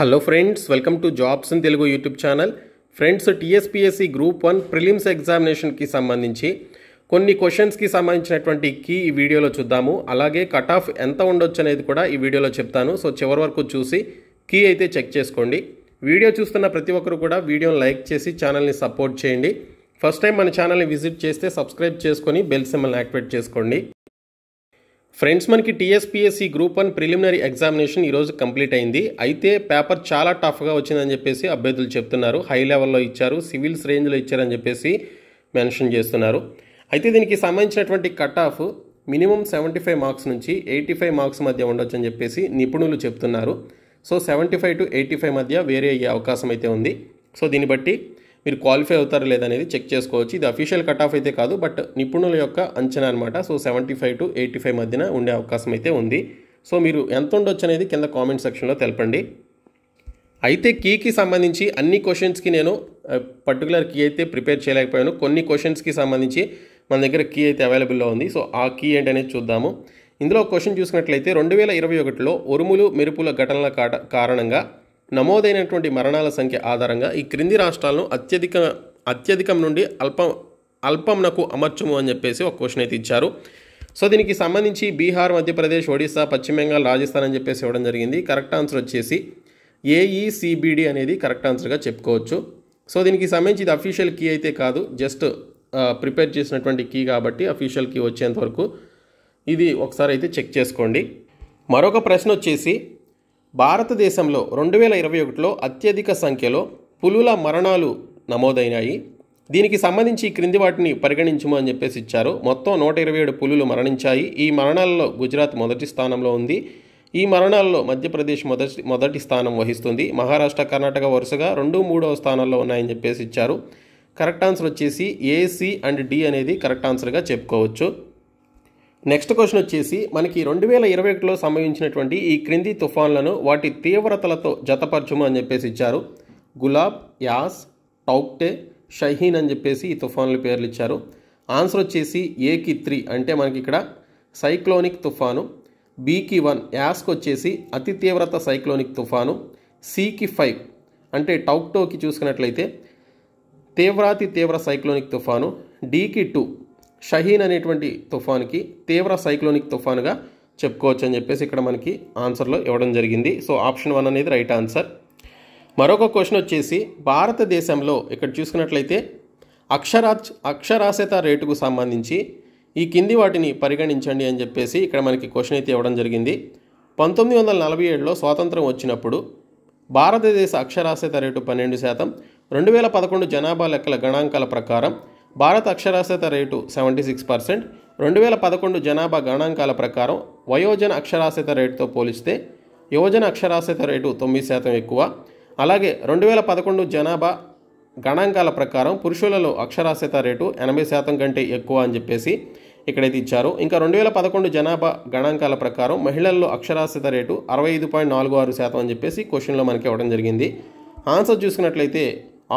hello friends welcome to jobs in Telugu YouTube channel friends TSPSC group one prelims ఎగ్జామినేషన్కి సంబంధించి కొన్ని క్వశ్చన్స్కి సంబంధించినటువంటి కీ ఈ వీడియోలో చూద్దాము అలాగే కట్ ఆఫ్ ఎంత ఉండొచ్చు అనేది కూడా ఈ వీడియోలో చెప్తాను సో చివరి వరకు చూసి కీ అయితే చెక్ చేసుకోండి వీడియో చూస్తున్న ప్రతి ఒక్కరు కూడా వీడియోని లైక్ చేసి ఛానల్ని సపోర్ట్ చేయండి ఫస్ట్ టైం మన ఛానల్ని విజిట్ చేస్తే సబ్స్క్రైబ్ చేసుకొని బెల్ సింబల్ని యాక్టివేట్ చేసుకోండి ఫ్రెండ్స్ మనకి TSPSC group one preliminary examination ఈరోజు కంప్లీట్ అయింది అయితే పేపర్ చాలా టఫ్గా వచ్చిందని చెప్పేసి అభ్యర్థులు చెప్తున్నారు హై లెవెల్లో ఇచ్చారు సివిల్స్ రేంజ్లో ఇచ్చారని చెప్పేసి మెన్షన్ చేస్తున్నారు అయితే దీనికి సంబంధించినటువంటి cut off minimum seventy five marks నుంచి ఎయిటీ ఫైవ్ మార్క్స్ మధ్య ఉండొచ్చు అని చెప్పేసి నిపుణులు చెప్తున్నారు so seventy five to eighty five మధ్య వేరే అయ్యే అవకాశం అయితే ఉంది సో దీన్ని బట్టి మీరు క్వాలిఫై అవుతారా లేదనేది చెక్ చేసుకోవచ్చు ఇది అఫీషియల్ కట్ ఆఫ్ అయితే కాదు బట్ నిపుణుల యొక్క అంచనా అనమాట so seventy five to eighty five మధ్యన ఉండే అవకాశం అయితే ఉంది సో మీరు ఎంత ఉండొచ్చు అనేది కింద కామెంట్ సెక్షన్లో తెలపండి అయితే కీకి సంబంధించి అన్ని క్వశ్చన్స్కి నేను పర్టికులర్ కీ అయితే ప్రిపేర్ చేయలేకపోయాను కొన్ని క్వశ్చన్స్కి సంబంధించి మన దగ్గర కీ అయితే అవైలబుల్లో ఉంది సో ఆ కీ ఏంటనేది చూద్దాము ఇందులో క్వశ్చన్ చూసినట్లయితే రెండు వేల ఇరవై ఒకటిలో ఉరుములు మెరుపుల ఘటనల కారణంగా నమోదైనటువంటి మరణాల సంఖ్య ఆధారంగా ఈ క్రింది రాష్ట్రాలను అత్యధిక అత్యధికం నుండి అల్పం అల్పంనకు అమర్చము అని చెప్పేసి ఒక క్వశ్చన్ అయితే ఇచ్చారు సో దీనికి సంబంధించి బీహార్ మధ్యప్రదేశ్ ఒడిశా పశ్చిమ బెంగాల్ రాజస్థాన్ అని చెప్పేసి ఇవ్వడం జరిగింది కరెక్ట్ ఆన్సర్ వచ్చేసి ఏఈసిబిడి e అనేది కరెక్ట్ ఆన్సర్గా చెప్పుకోవచ్చు సో దీనికి సంబంధించి ఇది అఫీషియల్ కీ అయితే కాదు జస్ట్ ప్రిపేర్ చేసినటువంటి కీ కాబట్టి అఫీషియల్ కీ వచ్చేంత వరకు ఇది ఒకసారి అయితే చెక్ చేసుకోండి మరొక ప్రశ్న వచ్చేసి భారతదేశంలో రెండు వేల ఇరవై ఒకటిలో అత్యధిక సంఖ్యలో పులుల మరణాలు నమోదైనాయి దీనికి సంబంధించి క్రింది వాటిని పరిగణించము అని చెప్పేసి ఇచ్చారు మొత్తం నూట ఇరవై ఏడు పులులు మరణించాయి ఈ మరణాలలో గుజరాత్ మొదటి స్థానంలో ఉంది ఈ మరణాల్లో మధ్యప్రదేశ్ మొదటి మొదటి స్థానం వహిస్తుంది మహారాష్ట్ర కర్ణాటక వరుసగా రెండు మూడవ స్థానాల్లో ఉన్నాయని చెప్పేసి ఇచ్చారు కరెక్ట్ ఆన్సర్ వచ్చేసి ఏసీ అండ్ డి అనేది కరెక్ట్ ఆన్సర్గా చెప్పుకోవచ్చు నెక్స్ట్ క్వశ్చన్ వచ్చేసి మనకి రెండు వేల ఇరవై ఒకటిలో సంభవించినటువంటి ఈ క్రింది తుఫాన్లను వాటి తీవ్రతలతో జతపరచుము అని చెప్పేసి ఇచ్చారు గులాబ్ యాస్ టౌక్టే షహీన్ అని చెప్పేసి ఈ తుఫాన్ల పేర్లు ఇచ్చారు ఆన్సర్ వచ్చేసి ఏకి త్రీ అంటే మనకి ఇక్కడ సైక్లోనిక్ తుఫాను బీకి వన్ యాస్కి వచ్చేసి అతి తీవ్రత సైక్లోనిక్ తుఫాను సికి ఫైవ్ అంటే టౌక్టోకి చూసుకున్నట్లయితే తీవ్రాతి తీవ్ర సైక్లోనిక్ తుఫాను డీకి టూ షహీన్ అనేటువంటి తుఫాన్కి తీవ్ర సైక్లోనిక్ తుఫాన్గా చెప్పుకోవచ్చు అని చెప్పేసి ఇక్కడ మనకి ఆన్సర్లో ఇవ్వడం జరిగింది సో ఆప్షన్ వన్ అనేది రైట్ ఆన్సర్ మరొక క్వశ్చన్ వచ్చేసి భారతదేశంలో ఇక్కడ చూసుకున్నట్లయితే అక్షరా అక్షరాస్యత రేటుకు సంబంధించి ఈ కింది వాటిని పరిగణించండి అని చెప్పేసి ఇక్కడ మనకి క్వశ్చన్ అయితే ఇవ్వడం జరిగింది పంతొమ్మిది వందల నలభై ఏడులో స్వాతంత్రం వచ్చినప్పుడు భారతదేశ అక్షరాస్యత రేటు పన్నెండు శాతం రెండు వేల పదకొండు జనాభా లెక్కల గణాంకాల ప్రకారం భారత అక్షరాస్యత రేటు సెవెంటీ సిక్స్ పర్సెంట్ రెండు వేల పదకొండు జనాభా గణాంకాల ప్రకారం వయోజన అక్షరాస్యత రేటుతో పోలిస్తే యువజన అక్షరాస్యత రేటు తొమ్మిది శాతం ఎక్కువ అలాగే రెండు వేల పదకొండు జనాభా గణాంకాల ప్రకారం పురుషులలో అక్షరాస్యత రేటు ఎనభై శాతం కంటే ఎక్కువ అని చెప్పేసి ఇక్కడైతే ఇచ్చారు ఇంకా రెండు వేల పదకొండు జనాభా గణాంకాల ప్రకారం మహిళల్లో అక్షరాస్యత రేటు అరవై ఐదు పాయింట్ నాలుగు ఆరు శాతం అని చెప్పేసి క్వశ్చన్లో మనకి ఇవ్వడం జరిగింది ఆన్సర్ చూసుకున్నట్లయితే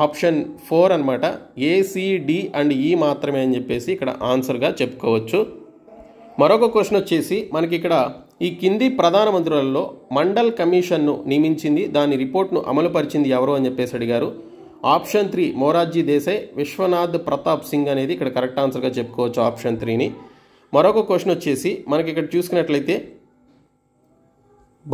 ఆప్షన్ ఫోర్ అనమాట ఏసీడి అండ్ ఈ మాత్రమే అని చెప్పేసి ఇక్కడ ఆన్సర్గా చెప్పుకోవచ్చు మరొక క్వశ్చన్ వచ్చేసి మనకి ఇక్కడ ఈ కింది ప్రధానమంత్రులలో మండల్ కమిషన్ను నియమించింది దాని రిపోర్ట్ను అమలుపరిచింది ఎవరు అని చెప్పేసి అడిగారు ఆప్షన్ త్రీ మోరార్జీ దేశాయ్ విశ్వనాథ్ ప్రతాప్ సింగ్ అనేది ఇక్కడ కరెక్ట్ ఆన్సర్గా చెప్పుకోవచ్చు ఆప్షన్ త్రీని మరొక క్వశ్చన్ వచ్చేసి మనకి ఇక్కడ చూసుకున్నట్లయితే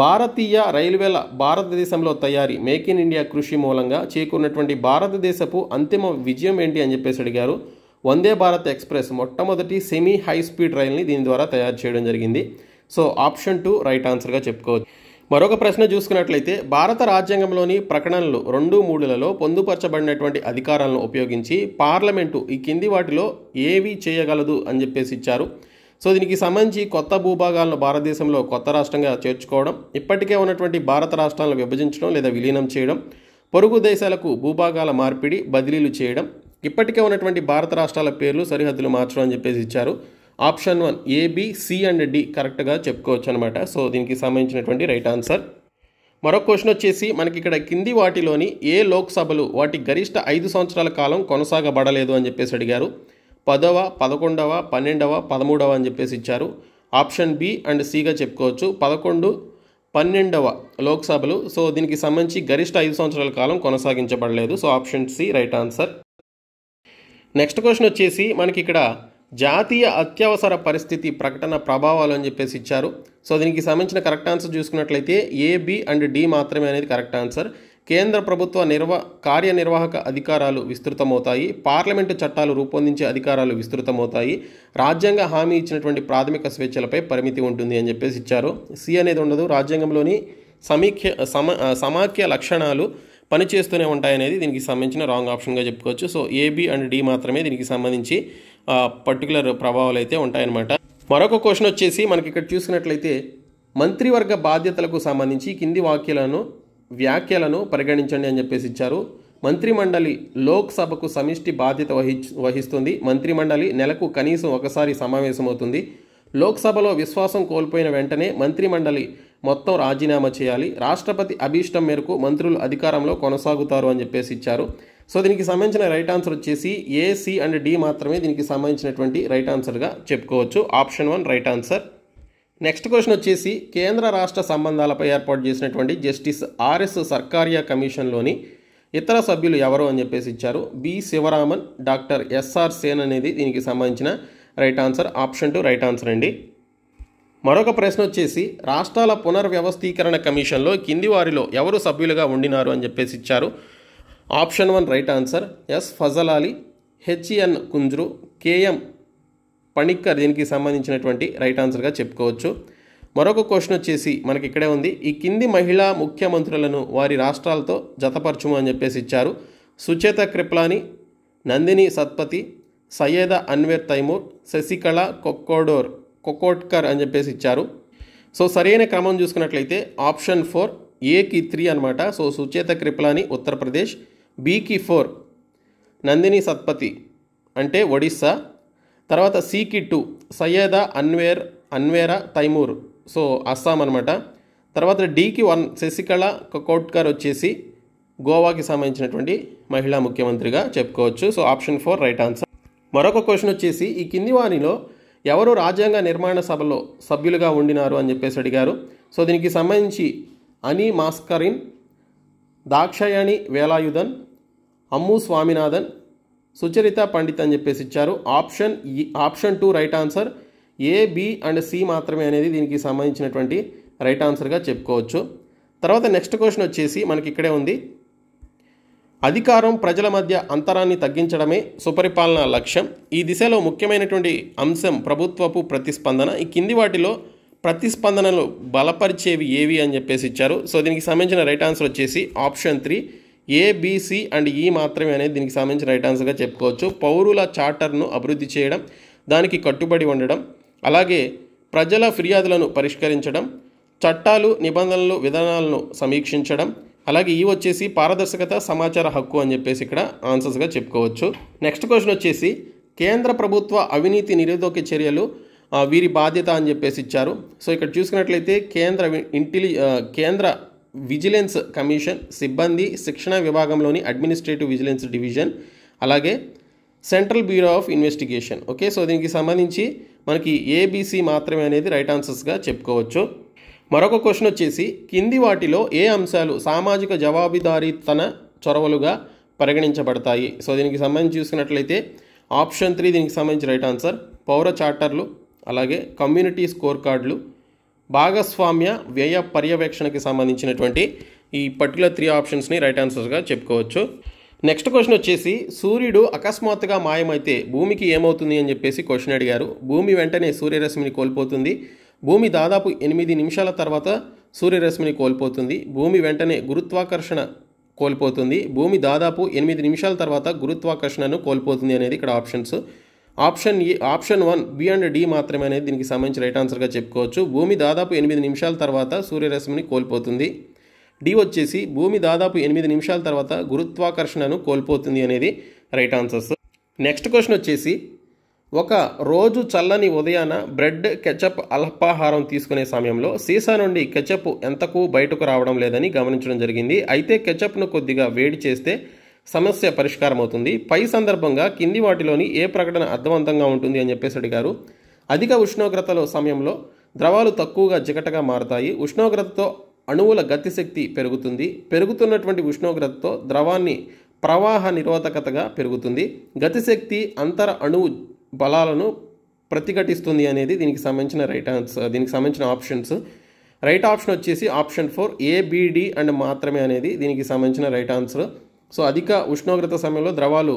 భారతీయ రైల్వేల భారతదేశంలో తయారీ మేక్ ఇన్ ఇండియా కృషి మూలంగా చేకూరినటువంటి భారతదేశపు అంతిమ విజయం ఏంటి అని చెప్పేసి అడిగారు వందే భారత్ ఎక్స్ప్రెస్ మొట్టమొదటి సెమీ హై స్పీడ్ రైల్ని దీని ద్వారా తయారు చేయడం జరిగింది సో ఆప్షన్ టూ రైట్ ఆన్సర్గా చెప్పుకోవచ్చు మరొక ప్రశ్న చూసుకున్నట్లయితే భారత రాజ్యాంగంలోని ప్రకటనలు రెండు మూడులలో పొందుపరచబడినటువంటి అధికారాలను ఉపయోగించి పార్లమెంటు ఈ కింది వాటిలో ఏవి చేయగలదు అని చెప్పేసి ఇచ్చారు సో దీనికి సంబంధించి కొత్త భూభాగాలను భారతదేశంలో కొత్త రాష్ట్రంగా చేర్చుకోవడం ఇప్పటికే ఉన్నటువంటి భారత రాష్ట్రాలను విభజించడం లేదా విలీనం చేయడం పొరుగు దేశాలకు భూభాగాల మార్పిడి బదిలీలు చేయడం ఇప్పటికే ఉన్నటువంటి భారత రాష్ట్రాల పేర్లు సరిహద్దులు మార్చడం అని చెప్పేసి ఇచ్చారు option one A B C and D కరెక్ట్గా చెప్పుకోవచ్చు అనమాట సో దీనికి సంబంధించినటువంటి రైట్ ఆన్సర్ మరో క్వశ్చన్ వచ్చేసి మనకి ఇక్కడ కింది వాటిలోని ఏ లోక్సభలు వాటి గరిష్ట ఐదు సంవత్సరాల కాలం కొనసాగబడలేదు అని చెప్పేసి అడిగారు పదవ పదకొండవ పన్నెండవ పదమూడవ అని చెప్పేసి ఇచ్చారు ఆప్షన్ బి అండ్ సిగా చెప్పుకోవచ్చు పదకొండు పన్నెండవ లోక్సభలు సో దీనికి సంబంధించి గరిష్ట ఐదు సంవత్సరాల కాలం కొనసాగించబడలేదు so option C right answer next question వచ్చేసి మనకి ఇక్కడ జాతీయ అత్యవసర పరిస్థితి ప్రకటన ప్రభావాలు అని చెప్పేసి ఇచ్చారు సో దీనికి సంబంధించిన కరెక్ట్ ఆన్సర్ చూసుకున్నట్లయితే ఏ బి అండ్ డి మాత్రమే అనేది కరెక్ట్ ఆన్సర్ కేంద్ర ప్రభుత్వ నిర్వ కార్యనిర్వాహక అధికారాలు విస్తృతమవుతాయి పార్లమెంటు చట్టాలు రూపొందించే అధికారాలు విస్తృతమవుతాయి రాజ్యాంగ హామీ ఇచ్చినటువంటి ప్రాథమిక స్వేచ్ఛలపై పరిమితి ఉంటుంది అని చెప్పేసి ఇచ్చారు సి అనేది ఉండదు రాజ్యాంగంలోని సమీక్ష సమ సమాఖ్య లక్షణాలు పనిచేస్తూనే ఉంటాయనేది దీనికి సంబంధించిన రాంగ్ ఆప్షన్గా చెప్పుకోవచ్చు సో ఏబి అండ్ డి మాత్రమే దీనికి సంబంధించి పర్టికులర్ ప్రభావాలు అయితే ఉంటాయన్నమాట మరొక క్వశ్చన్ వచ్చేసి మనకి ఇక్కడ చూసినట్లయితే మంత్రివర్గ బాధ్యతలకు సంబంధించి కింది వాక్యాలను వ్యాఖ్యలను పరిగణించండి అని చెప్పేసి ఇచ్చారు మంత్రిమండలి లోక్సభకు సమిష్టి బాధ్యత వహి వహిస్తుంది మంత్రిమండలి నెలకు కనీసం ఒకసారి సమావేశమవుతుంది లోక్సభలో విశ్వాసం కోల్పోయిన వెంటనే మంత్రిమండలి మొత్తం రాజీనామా చేయాలి రాష్ట్రపతి అభీష్టం మేరకు మంత్రులు అధికారంలో కొనసాగుతారు అని చెప్పేసి ఇచ్చారు సో దీనికి సంబంధించిన రైట్ ఆన్సర్ వచ్చేసి ఏ సి అండ్ డి మాత్రమే దీనికి సంబంధించినటువంటి రైట్ ఆన్సర్గా చెప్పుకోవచ్చు option one right answer next question వచ్చేసి కేంద్ర రాష్ట్ర సంబంధాలపై ఏర్పాటు చేసినటువంటి జస్టిస్ ఆర్ఎస్ సర్కారియా కమిషన్లోని ఇతర సభ్యులు ఎవరు అని చెప్పేసి ఇచ్చారు B Sivaraman doctor S R Sen అనేది దీనికి సంబంధించిన right answer option two right answer అండి మరొక ప్రశ్న వచ్చేసి రాష్ట్రాల పునర్వ్యవస్థీకరణ కమిషన్లో కింది వారిలో ఎవరు సభ్యులుగా ఉండినారు అని చెప్పేసి ఇచ్చారు option one right answer S Fazal Ali H N Kunzru K M Panikkar దీనికి సంబంధించినటువంటి రైట్ ఆన్సర్గా చెప్పుకోవచ్చు మరొక క్వశ్చన్ వచ్చేసి మనకి ఇక్కడే ఉంది ఈ కింది మహిళా ముఖ్యమంత్రులను వారి రాష్ట్రాలతో జతపరచుము అని చెప్పేసి ఇచ్చారు సుచేత క్రిప్లాని నందిని సత్పతి సయ్యద అన్వేర్ తైమూర్ శశికళ కొక్కోడోర్ కొకోట్కర్ అని చెప్పేసి ఇచ్చారు సో సరైన క్రమం చూసుకున్నట్లయితే ఆప్షన్ ఫోర్ ఏకి త్రీ అనమాట సో సుచేత క్రిప్లాని ఉత్తరప్రదేశ్ బీకి ఫోర్ నందిని సత్పతి అంటే ఒడిస్సా తర్వాత సీకి టూ సయ్యదా అన్వేర్ అన్వేరా తైమూర్ సో అస్సాం అనమాట తర్వాత డీకి వన్ శశికళ కోట్కర్ వచ్చేసి గోవాకి సంబంధించినటువంటి మహిళా ముఖ్యమంత్రిగా చెప్పుకోవచ్చు so option four right answer మరొక క్వశ్చన్ వచ్చేసి ఈ కింది వారిలో ఎవరు రాజ్యాంగ నిర్మాణ సభలో సభ్యులుగా ఉండినారు అని చెప్పేసి అడిగారు సో దీనికి సంబంధించి అనీ మాస్కరిన్ దాక్షాయణి వేలాయుధన్ అమ్ము స్వామినాథన్ సుచరిత పండిత్ అని చెప్పేసి ఇచ్చారు ఆప్షన్ ఈ option two right answer A B and C మాత్రమే అనేది దీనికి సంబంధించినటువంటి రైట్ ఆన్సర్గా చెప్పుకోవచ్చు తర్వాత నెక్స్ట్ క్వశ్చన్ వచ్చేసి మనకి ఇక్కడే ఉంది అధికారం ప్రజల మధ్య అంతరాన్ని తగ్గించడమే సుపరిపాలన లక్ష్యం ఈ దిశలో ముఖ్యమైనటువంటి అంశం ప్రభుత్వపు ప్రతిస్పందన ఈ కింది వాటిలో ప్రతిస్పందనలు బలపరిచేవి ఏవి అని చెప్పేసి ఇచ్చారు సో దీనికి సంబంధించిన రైట్ ఆన్సర్ వచ్చేసి option three A B C and E మాత్రమే అనేది దీనికి సంబంధించిన రైట్ ఆన్సర్గా చెప్పుకోవచ్చు పౌరుల చార్టర్ను అభివృద్ధి చేయడం దానికి కట్టుబడి ఉండడం అలాగే ప్రజల ఫిర్యాదులను పరిష్కరించడం చట్టాలు నిబంధనలు విధానాలను సమీక్షించడం అలాగే ఈ వచ్చేసి పారదర్శకత సమాచార హక్కు అని చెప్పేసి ఇక్కడ ఆన్సర్స్గా చెప్పుకోవచ్చు నెక్స్ట్ క్వశ్చన్ వచ్చేసి కేంద్ర ప్రభుత్వ అవినీతి నిరోధక చర్యలు వీరి బాధ్యత అని చెప్పేసి ఇచ్చారు సో ఇక్కడ చూసుకున్నట్లయితే కేంద్ర ఇంటెలి కేంద్ర విజిలెన్స్ కమిషన్ సిబ్బంది శిక్షణ విభాగంలోని అడ్మినిస్ట్రేటివ్ విజిలెన్స్ డివిజన్ అలాగే central bureau of investigation okay so దీనికి సంబంధించి మనకి ఏబీసీ మాత్రమే అనేది రైట్ ఆన్సర్స్గా చెప్పుకోవచ్చు మరొక క్వశ్చన్ వచ్చేసి కింది వాటిలో ఏ అంశాలు సామాజిక జవాబుదారీతన చొరవలుగా పరిగణించబడతాయి సో దీనికి సంబంధించి చూసుకున్నట్లయితే ఆప్షన్ త్రీ దీనికి సంబంధించి రైట్ ఆన్సర్ పౌర చార్టర్లు అలాగే కమ్యూనిటీ స్కోర్ కార్డులు భాగస్వామ్య వ్యయ పర్యవేక్షణకి సంబంధించినటువంటి ఈ పర్టికులర్ త్రీ ఆప్షన్స్ని రైట్ ఆన్సర్స్గా చెప్పుకోవచ్చు నెక్స్ట్ క్వశ్చన్ వచ్చేసి సూర్యుడు అకస్మాత్తుగా మాయమైతే భూమికి ఏమవుతుంది అని చెప్పేసి క్వశ్చన్ అడిగారు భూమి వెంటనే సూర్యరశ్మిని కోల్పోతుంది భూమి దాదాపు ఎనిమిది నిమిషాల తర్వాత సూర్యరశ్మిని కోల్పోతుంది భూమి వెంటనే గురుత్వాకర్షణ కోల్పోతుంది భూమి దాదాపు ఎనిమిది నిమిషాల తర్వాత గురుత్వాకర్షణను కోల్పోతుంది అనేది ఇక్కడ options option A option one B and D మాత్రమే అనేది దీనికి సంబంధించి రైట్ ఆన్సర్గా చెప్పుకోవచ్చు భూమి దాదాపు ఎనిమిది నిమిషాల తర్వాత సూర్యరశ్మిని కోల్పోతుంది డి వచ్చేసి భూమి దాదాపు ఎనిమిది నిమిషాల తర్వాత గురుత్వాకర్షణను కోల్పోతుంది అనేది రైట్ ఆన్సర్స్ నెక్స్ట్ క్వశ్చన్ వచ్చేసి ఒక రోజు చల్లని ఉదయాన బ్రెడ్ కెచప్ అల్పాహారం తీసుకునే సమయంలో సీసా నుండి కెచప్ ఎంతకు బయటకు రావడం లేదని గమనించడం జరిగింది అయితే కెచప్ను కొద్దిగా వేడి చేస్తే సమస్య పరిష్కారం అవుతుంది పై సందర్భంగా కింది వాటిలోని ఏ ప్రకటన అర్థవంతంగా ఉంటుంది అని చెప్పేసి అడిగారు అధిక ఉష్ణోగ్రతల సమయంలో ద్రవాలు తక్కువగా జిగటగా మారతాయి ఉష్ణోగ్రతతో అణువుల గతిశక్తి పెరుగుతుంది పెరుగుతున్నటువంటి ఉష్ణోగ్రతతో ద్రవాన్ని ప్రవాహ నిరోధకతగా పెరుగుతుంది గతిశక్తి అంతర అణువు బలాలను ప్రతిఘటిస్తుంది అనేది దీనికి సంబంధించిన రైట్ ఆన్సర్ దీనికి సంబంధించిన ఆప్షన్స్ రైట్ ఆప్షన్ వచ్చేసి ఆప్షన్ ఫోర్ ఏబిడి అండ్ మాత్రమే అనేది దీనికి సంబంధించిన రైట్ ఆన్సర్ సో అధిక ఉష్ణోగ్రత సమయంలో ద్రవాలు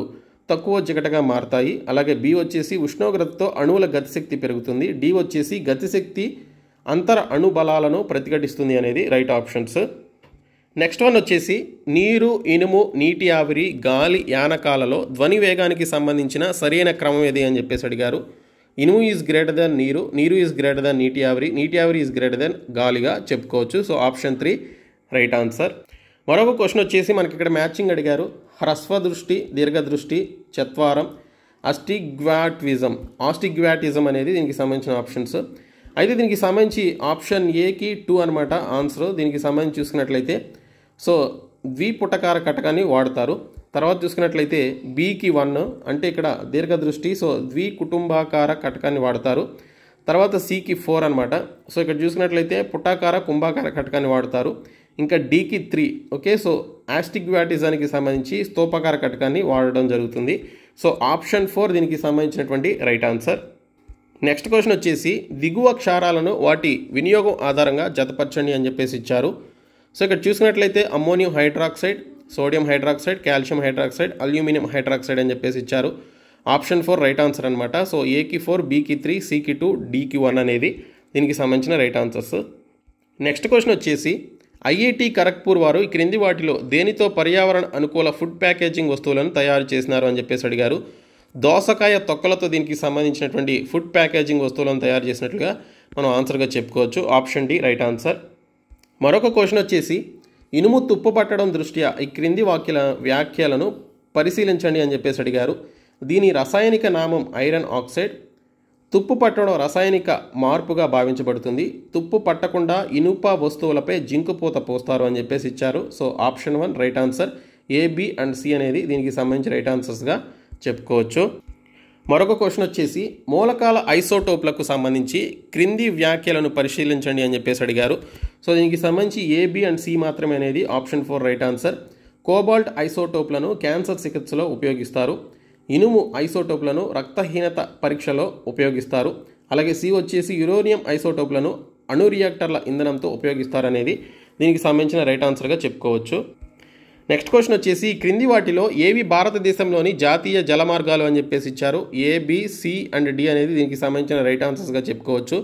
తక్కువ జిగటగా మారతాయి అలాగే బి వచ్చేసి ఉష్ణోగ్రతతో అణువుల గతిశక్తి పెరుగుతుంది డి వచ్చేసి గతిశక్తి అంతర అణుబలాలను ప్రతిఘటిస్తుంది అనేది రైట్ ఆప్షన్స్ నెక్స్ట్ వన్ వచ్చేసి నీరు ఇనుము నీటి ఆవిరి గాలి యానకాలలో ధ్వని వేగానికి సంబంధించిన సరైన క్రమం ఏది అని చెప్పేసి అడిగారు ఇనుము ఈజ్ గ్రేటర్ దెన్ నీరు నీరు ఈజ్ గ్రేటర్ దెన్ నీటి ఆవిరి నీటి ఆవిరి ఈజ్ గ్రేటర్ దెన్ గాలిగా చెప్పుకోవచ్చు so option three right answer మరొక క్వశ్చన్ వచ్చేసి మనకి ఇక్కడ మ్యాచింగ్ అడిగారు హ్రస్వదృష్టి దీర్ఘదృష్టి చత్వారం అస్టిగ్వాట్విజం ఆస్టిగ్వాటిజం అనేది దీనికి సంబంధించిన ఆప్షన్స్ అయితే దీనికి సంబంధించి ఆప్షన్ ఏకి టూ అనమాట ఆన్సర్ దీనికి సంబంధించి చూసుకున్నట్లయితే సో ద్విపుటకార కటకాన్ని వాడతారు తర్వాత చూసుకున్నట్లయితే బీకి వన్ అంటే ఇక్కడ దీర్ఘదృష్టి సో ద్వి కుటుంబాకార కటకాన్ని వాడతారు తర్వాత సికి ఫోర్ అనమాట సో ఇక్కడ చూసుకున్నట్లయితే పుటాకార కుంభాకార కటకాన్ని వాడతారు ఇంకా డీకి త్రీ ఓకే సో యాస్టిక్వాటిజానికి సంబంధించి స్తోపకార కటకాన్ని వాడడం జరుగుతుంది సో ఆప్షన్ ఫోర్ దీనికి సంబంధించినటువంటి రైట్ ఆన్సర్ నెక్స్ట్ క్వశ్చన్ వచ్చేసి దిగువ క్షారాలను వాటి వినియోగం ఆధారంగా జతపరచండి అని చెప్పేసి ఇచ్చారు సో ఇక్కడ చూసినట్లయితే ammonium hydroxide sodium hydroxide calcium hydroxide aluminium hydroxide అని చెప్పేసి ఇచ్చారు ఆప్షన్ ఫోర్ రైట్ ఆన్సర్ అనమాట సో ఏకి ఫోర్ బీకి త్రీ సికి టూ డీకి వన్ అనేది దీనికి సంబంధించిన రైట్ ఆన్సర్స్ నెక్స్ట్ క్వశ్చన్ వచ్చేసి ఐఐటి ఖరగ్పూర్ వారు క్రింది వాటిలో దేనితో పర్యావరణ అనుకూల ఫుడ్ ప్యాకేజింగ్ వస్తువులను తయారు చేసినారు అని చెప్పేసి అడిగారు దోసకాయ తొక్కలతో దీనికి సంబంధించినటువంటి ఫుడ్ ప్యాకేజింగ్ వస్తువులను తయారు చేసినట్లుగా మనం ఆన్సర్గా చెప్పుకోవచ్చు ఆప్షన్ డి రైట్ ఆన్సర్ మరొక క్వశ్చన్ వచ్చేసి ఇనుము తుప్పు పట్టడం దృష్ట్యా ఈ క్రింది వాక్యల వ్యాఖ్యలను పరిశీలించండి అని చెప్పేసి అడిగారు దీని రసాయనిక నామం ఐరన్ ఆక్సైడ్ తుప్పు పట్టడం రసాయనిక మార్పుగా భావించబడుతుంది తుప్పు పట్టకుండా ఇనుప వస్తువులపై జింకు పూత పోస్తారు అని చెప్పేసి ఇచ్చారు so option one right answer B and C అనేది దీనికి సంబంధించి రైట్ ఆన్సర్స్గా చెప్పుకోవచ్చు మరొక క్వశ్చన్ వచ్చేసి మూలకాల ఐసోటోప్లకు సంబంధించి క్రింది వ్యాఖ్యలను పరిశీలించండి అని చెప్పేసి అడిగారు సో దీనికి సంబంధించి బి అండ్ సి మాత్రమే అనేది option four right answer cobalt ఐసోటోప్లను క్యాన్సర్ చికిత్సలో ఉపయోగిస్తారు ఇనుము ఐసోటోప్లను రక్తహీనత పరీక్షలో ఉపయోగిస్తారు అలాగే సి వచ్చేసి యురోనియం ఐసోటోప్లను అణు రియాక్టర్ల ఇంధనంతో ఉపయోగిస్తారనేది దీనికి సంబంధించిన రైట్ ఆన్సర్గా చెప్పుకోవచ్చు నెక్స్ట్ క్వశ్చన్ వచ్చేసి క్రింది వాటిలో ఏవి భారతదేశంలోని జాతీయ జలమార్గాలు అని చెప్పేసి ఇచ్చారు A B C and D అనేది దీనికి సంబంధించిన రైట్ ఆన్సర్స్గా చెప్పుకోవచ్చు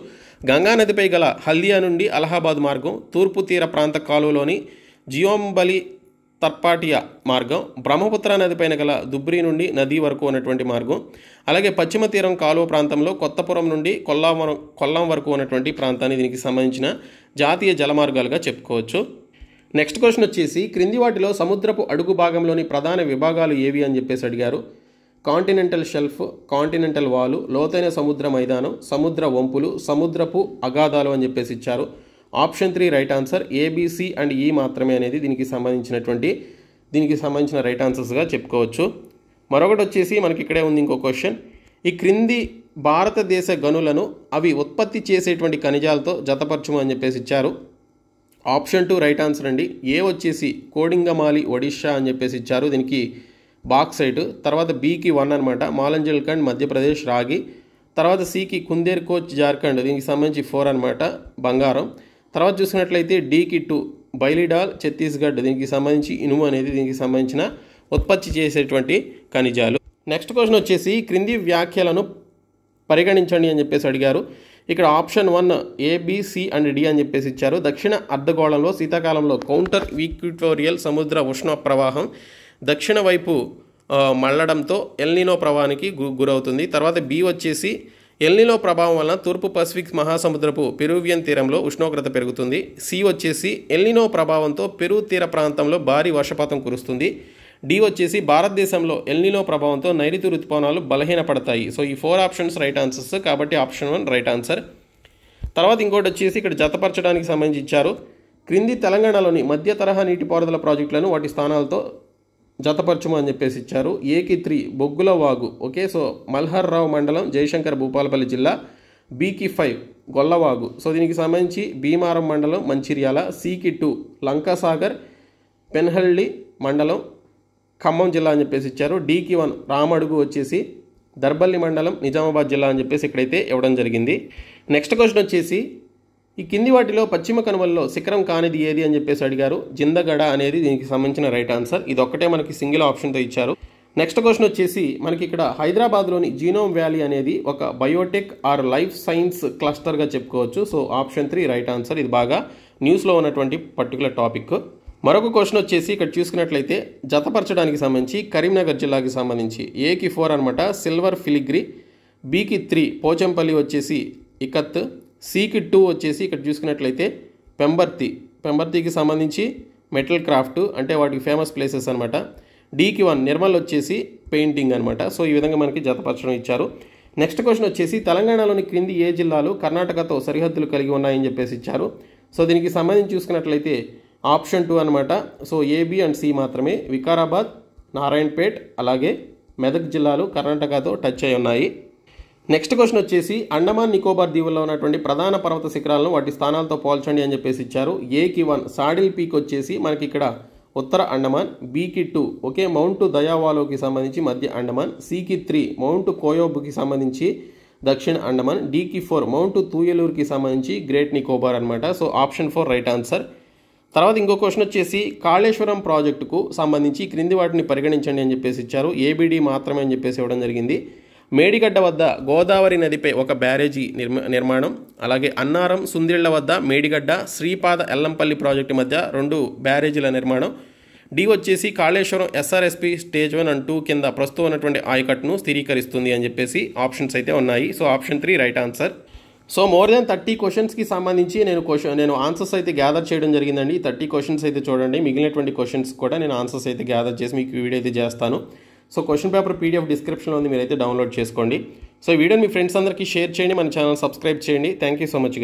గంగా నదిపై గల హల్దియా నుండి అలహాబాద్ మార్గం తూర్పు తీర ప్రాంత కాలువలోని జియోంబలి తర్పాటియా మార్గం బ్రహ్మపుత్ర నదిపైన గల దుబ్రి నుండి నది వరకు ఉన్నటువంటి మార్గం అలాగే పశ్చిమ తీరం కాలువ ప్రాంతంలో కొత్తపురం నుండి కొల్లావరం కొల్లం వరకు ఉన్నటువంటి ప్రాంతాన్ని దీనికి సంబంధించిన జాతీయ జలమార్గాలుగా చెప్పుకోవచ్చు నెక్స్ట్ క్వశ్చన్ వచ్చేసి క్రింది వాటిలో సముద్రపు అడుగు భాగంలోని ప్రధాన విభాగాలు ఏవి అని చెప్పేసి అడిగారు కాంటినెంటల్ షెల్ఫ్ కాంటినెంటల్ వాలు లోతైన సముద్ర మైదానం సముద్ర వంపులు సముద్రపు అగాధాలు అని చెప్పేసి ఇచ్చారు option three right answer A B C and E మాత్రమే అనేది దీనికి సంబంధించినటువంటి దీనికి సంబంధించిన రైట్ ఆన్సర్స్గా చెప్పుకోవచ్చు మరొకటి వచ్చేసి మనకి ఇక్కడే ఉంది ఇంకో క్వశ్చన్ ఈ క్రింది భారతదేశ గనులను అవి ఉత్పత్తి చేసేటువంటి ఖనిజాలతో జతపరచము అని చెప్పేసి ఇచ్చారు ఆప్షన్ టూ రైట్ ఆన్సర్ అండి ఏ వచ్చేసి కోడింగమాలి ఒడిషా అని చెప్పేసి ఇచ్చారు దీనికి బాక్సైట్ తర్వాత బీకి వన్ అనమాట మాలంజల్ఖండ్ మధ్యప్రదేశ్ రాగి తర్వాత సికి కుందేర్ కోచ్ జార్ఖండ్ దీనికి సంబంధించి ఫోర్ అనమాట బంగారం తర్వాత చూసినట్లయితే డీ కిట్టు బైలిడాల్ ఛత్తీస్గఢ్ దీనికి సంబంధించి ఇనుము అనేది దీనికి సంబంధించిన ఉత్పత్తి చేసేటువంటి ఖనిజాలు నెక్స్ట్ క్వశ్చన్ వచ్చేసి క్రింది వ్యాఖ్యలను పరిగణించండి అని చెప్పేసి అడిగారు ఇక్కడ option one A B C and D అని చెప్పేసి ఇచ్చారు దక్షిణ అర్ధగోళంలో శీతాకాలంలో కౌంటర్ ఈక్విటోరియల్ సముద్ర ఉష్ణ ప్రవాహం దక్షిణ వైపు మళ్ళడంతో ఎల్నినో ప్రవాహానికి గురవుతుంది తర్వాత బి వచ్చేసి ఎల్నిలో ప్రభావం వలన తూర్పు పసిఫిక్ మహాసముద్రపు పెరువియన్ తీరంలో ఉష్ణోగ్రత పెరుగుతుంది సి వచ్చేసి ఎల్నినో ప్రభావంతో పెరు తీర ప్రాంతంలో భారీ వర్షపాతం కురుస్తుంది డి వచ్చేసి భారతదేశంలో ఎల్నినో ప్రభావంతో నైరుతి రుతుపవనాలు బలహీనపడతాయి సో ఈ ఫోర్ ఆప్షన్స్ రైట్ ఆన్సర్స్ కాబట్టి ఆప్షన్ వన్ రైట్ ఆన్సర్ తర్వాత ఇంకోటి వచ్చేసి ఇక్కడ జతపరచడానికి సంబంధించి ఇచ్చారు క్రింది తెలంగాణలోని మధ్య తరహా నీటిపారుదల ప్రాజెక్టులను వాటి స్థానాలతో అని చెప్పేసి ఇచ్చారు ఏకి త్రీ బొగ్గుల వాగు ఓకే సో మల్హర్ రావు మండలం జయశంకర్ భూపాలపల్లి జిల్లా బీకి ఫైవ్ గొల్లవాగు సో దీనికి సంబంధించి భీమారం మండలం మంచిర్యాల సికి టూ లంకాసాగర్ పెన్హల్లి మండలం ఖమ్మం జిల్లా అని చెప్పేసి ఇచ్చారు డీకి వన్ రామడుగు వచ్చేసి దర్బల్లి మండలం నిజామాబాద్ జిల్లా అని చెప్పేసి ఇక్కడైతే ఇవ్వడం జరిగింది నెక్స్ట్ క్వశ్చన్ వచ్చేసి ఈ కింది వాటిలో పశ్చిమ కనుమల్లో శిఖరం కానిది ఏది అని చెప్పేసి అడిగారు జిందగడ అనేది దీనికి సంబంధించిన రైట్ ఆన్సర్ ఇది ఒక్కటే మనకి సింగిల్ ఆప్షన్తో ఇచ్చారు నెక్స్ట్ క్వశ్చన్ వచ్చేసి మనకి ఇక్కడ హైదరాబాద్లోని జీనోమ్ వ్యాలీ అనేది ఒక బయోటెక్ ఆర్ లైఫ్ సైన్స్ క్లస్టర్గా చెప్పుకోవచ్చు so option three right answer ఇది బాగా న్యూస్లో ఉన్నటువంటి పర్టికులర్ టాపిక్ మరొక క్వశ్చన్ వచ్చేసి ఇక్కడ చూసుకున్నట్లయితే జతపరచడానికి సంబంధించి కరీంనగర్ జిల్లాకి సంబంధించి ఏకి ఫోర్ అనమాట సిల్వర్ ఫిలిగ్రీ బీకి త్రీ పోచంపల్లి వచ్చేసి ఇకత్ సీకి టూ వచ్చేసి ఇక్కడ చూసుకున్నట్లయితే పెంబర్తి పెంబర్తికి సంబంధించి మెటల్ క్రాఫ్ట్ అంటే వాటికి ఫేమస్ ప్లేసెస్ అనమాట డీకి వన్ నిర్మల్ వచ్చేసి పెయింటింగ్ అనమాట సో ఈ విధంగా మనకి జతపరచడం ఇచ్చారు నెక్స్ట్ క్వశ్చన్ వచ్చేసి తెలంగాణలోని క్రింది ఏ జిల్లాలు కర్ణాటకతో సరిహద్దులు కలిగి ఉన్నాయని చెప్పేసి ఇచ్చారు సో దీనికి సంబంధించి చూసుకున్నట్లయితే ఆప్షన్ టూ అనమాట సో ఏబి అండ్ సి మాత్రమే వికారాబాద్ నారాయణపేట్ అలాగే మెదక్ జిల్లాలు కర్ణాటకతో టచ్ అయి ఉన్నాయి నెక్స్ట్ క్వశ్చన్ వచ్చేసి అండమాన్ నికోబార్ దీవుల్లో ఉన్నటువంటి ప్రధాన పర్వత శిఖరాలను వాటి స్థానాలతో పోల్చండి అని చెప్పేసి ఇచ్చారు ఏకి వన్ సాడిల్ పీక్ వచ్చేసి మనకి ఇక్కడ ఉత్తర అండమాన్ బీకి టూ ఒకే మౌంట్ దయావాలోకి సంబంధించి మధ్య అండమాన్ సికి త్రీ మౌంట్ కోయోబ్కి సంబంధించి దక్షిణ అండమాన్ డీకి ఫోర్ మౌంట్ తూయలూరుకి సంబంధించి గ్రేట్ నికోబార్ అనమాట so option four right answer తర్వాత ఇంకో క్వశ్చన్ వచ్చేసి కాళేశ్వరం ప్రాజెక్టుకు సంబంధించి క్రింది వాటిని పరిగణించండి అని చెప్పేసి ఇచ్చారు ఏబిడి మాత్రమే అని చెప్పేసి ఇవ్వడం జరిగింది మేడిగడ్డ వద్ద గోదావరి నదిపై ఒక బ్యారేజీ నిర్మాణం అలాగే అన్నారం సుందిళ్ల వద్ద మేడిగడ్డ శ్రీపాద ఎల్లంపల్లి ప్రాజెక్టు మధ్య రెండు బ్యారేజీల నిర్మాణం డి వచ్చేసి Kaleshwaram S R S P stage one and two కింద ప్రస్తుతం ఉన్నటువంటి ఆయకట్టును స్థిరీకరిస్తుంది అని చెప్పేసి ఆప్షన్స్ అయితే ఉన్నాయి so option three right answer so more than thirty క్వశ్చన్స్కి సంబంధించి నేను క్వశ్చన్ నేను ఆన్సర్స్ అయితే గ్యాదర్ చేయడం జరిగిందండి థర్టీ క్వశ్చన్స్ అయితే చూడండి మిగిలినటువంటి క్వశ్చన్స్ కూడా నేను ఆన్సర్స్ అయితే గ్యాదర్ చేసి మీకు వీడియో అయితే చేస్తాను సో క్వశ్చన్ పేపర్ పీడిఎఫ్ డిస్క్రిప్షన్లో ఉంది మీరైతే డౌన్లోడ్ చేసుకోండి సో ఈ వీడియోని మీ ఫ్రెండ్స్ అందరికీ షేర్ చేయండి మన ఛానల్ సబ్స్క్రైబ్ చేయండి థ్యాంక్ యూ సో మచ్